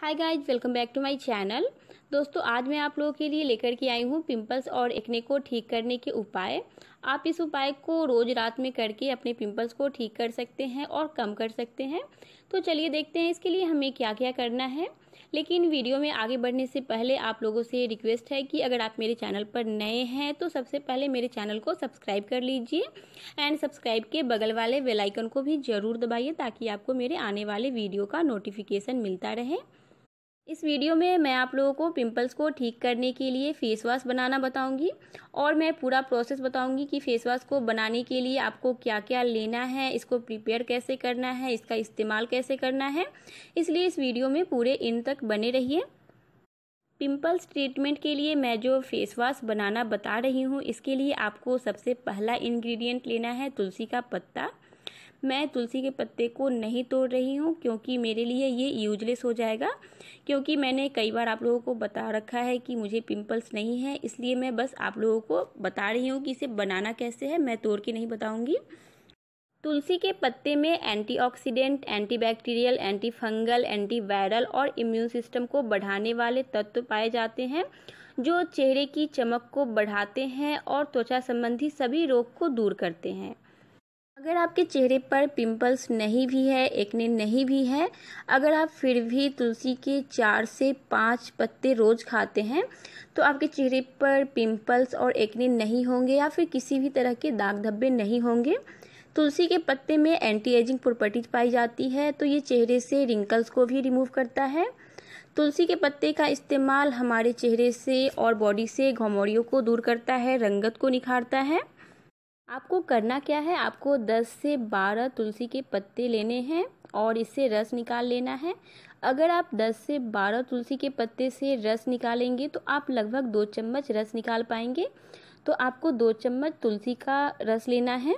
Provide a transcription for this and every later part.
hi guys welcome back to my channel दोस्तों आज मैं आप लोगों के लिए लेकर के आई हूँ पिंपल्स और एक्ने को ठीक करने के उपाय आप इस उपाय को रोज़ रात में करके अपने पिंपल्स को ठीक कर सकते हैं और कम कर सकते हैं तो चलिए देखते हैं इसके लिए हमें क्या क्या करना है लेकिन वीडियो में आगे बढ़ने से पहले आप लोगों से रिक्वेस्ट है कि अगर आप मेरे चैनल पर नए हैं तो सबसे पहले मेरे चैनल को सब्सक्राइब कर लीजिए एंड सब्सक्राइब के बगल वाले बेलाइकन को भी ज़रूर दबाइए ताकि आपको मेरे आने वाले वीडियो का नोटिफिकेशन मिलता रहे इस वीडियो में मैं आप लोगों को पिंपल्स को ठीक करने के लिए फेस वॉश बनाना बताऊंगी और मैं पूरा प्रोसेस बताऊंगी कि फेस वॉश को बनाने के लिए आपको क्या क्या लेना है इसको प्रिपेयर कैसे करना है इसका इस्तेमाल कैसे करना है इसलिए इस वीडियो में पूरे इन तक बने रहिए पिंपल्स ट्रीटमेंट के लिए मैं जो फेस वॉश बनाना बता रही हूँ इसके लिए आपको सबसे पहला इन्ग्रीडियंट लेना है तुलसी का पत्ता मैं तुलसी के पत्ते को नहीं तोड़ रही हूँ क्योंकि मेरे लिए ये यूजलेस हो जाएगा क्योंकि मैंने कई बार आप लोगों को बता रखा है कि मुझे पिंपल्स नहीं है इसलिए मैं बस आप लोगों को बता रही हूँ कि इसे बनाना कैसे है मैं तोड़ के नहीं बताऊँगी तुलसी के पत्ते में एंटीऑक्सीडेंट, एंटीबैक्टीरियल, एंटीफंगल, एंटीवायरल और इम्यून सिस्टम को बढ़ाने वाले तत्व पाए जाते हैं जो चेहरे की चमक को बढ़ाते हैं और त्वचा संबंधी सभी रोग को दूर करते हैं अगर आपके चेहरे पर पिंपल्स नहीं भी है एक्ने नहीं भी है अगर आप फिर भी तुलसी के चार से पाँच पत्ते रोज़ खाते हैं तो आपके चेहरे पर पिंपल्स और एक्ने नहीं होंगे या फिर किसी भी तरह के दाग धब्बे नहीं होंगे तुलसी के पत्ते में एंटी एजिंग प्रॉपर्टीज पाई जाती है तो ये चेहरे से रिंकल्स को भी रिमूव करता है तुलसी के पत्ते का इस्तेमाल हमारे चेहरे से और बॉडी से घमौड़ियों को दूर करता है रंगत को निखारता है आपको करना क्या है आपको 10 से 12 तुलसी के पत्ते लेने हैं और इससे रस निकाल लेना है अगर आप 10 से 12 तुलसी के पत्ते से रस निकालेंगे तो आप लगभग दो चम्मच रस निकाल पाएंगे तो आपको दो चम्मच तुलसी का रस लेना है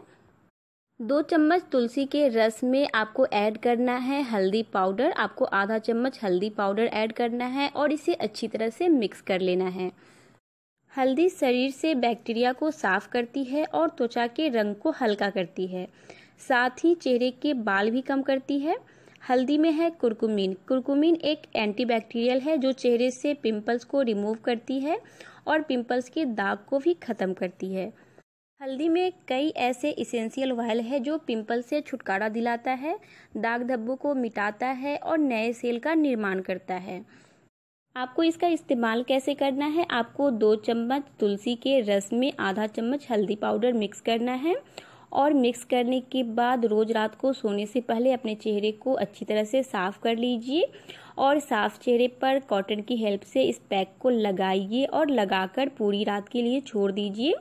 दो चम्मच तुलसी के रस में आपको ऐड करना है हल्दी पाउडर आपको आधा चम्मच हल्दी पाउडर ऐड करना है और इसे अच्छी तरह से मिक्स कर लेना है हल्दी शरीर से बैक्टीरिया को साफ करती है और त्वचा के रंग को हल्का करती है साथ ही चेहरे के बाल भी कम करती है हल्दी में है कुरकुमिन कुरकुमिन एक एंटीबैक्टीरियल है जो चेहरे से पिंपल्स को रिमूव करती है और पिंपल्स के दाग को भी ख़त्म करती है हल्दी में कई ऐसे इसेंशियल ऑयल है जो पिंपल से छुटकारा दिलाता है दाग धब्बों को मिटाता है और नए सेल का निर्माण करता है आपको इसका इस्तेमाल कैसे करना है आपको दो चम्मच तुलसी के रस में आधा चम्मच हल्दी पाउडर मिक्स करना है और मिक्स करने के बाद रोज़ रात को सोने से पहले अपने चेहरे को अच्छी तरह से साफ़ कर लीजिए और साफ चेहरे पर कॉटन की हेल्प से इस पैक को लगाइए और लगाकर पूरी रात के लिए छोड़ दीजिए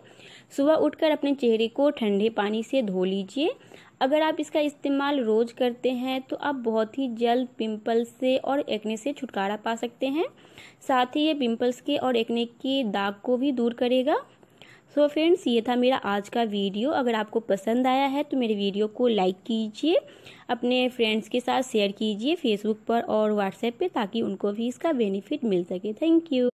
सुबह उठकर अपने चेहरे को ठंडे पानी से धो लीजिए अगर आप इसका इस्तेमाल रोज़ करते हैं तो आप बहुत ही जल्द पिंपल से और एक्ने से छुटकारा पा सकते हैं साथ ही ये पिंपल्स के और एक्ने के दाग को भी दूर करेगा सो so फ्रेंड्स ये था मेरा आज का वीडियो अगर आपको पसंद आया है तो मेरे वीडियो को लाइक कीजिए अपने फ्रेंड्स के साथ शेयर कीजिए फेसबुक पर और व्हाट्सएप पे ताकि उनको भी इसका बेनिफिट मिल सके थैंक यू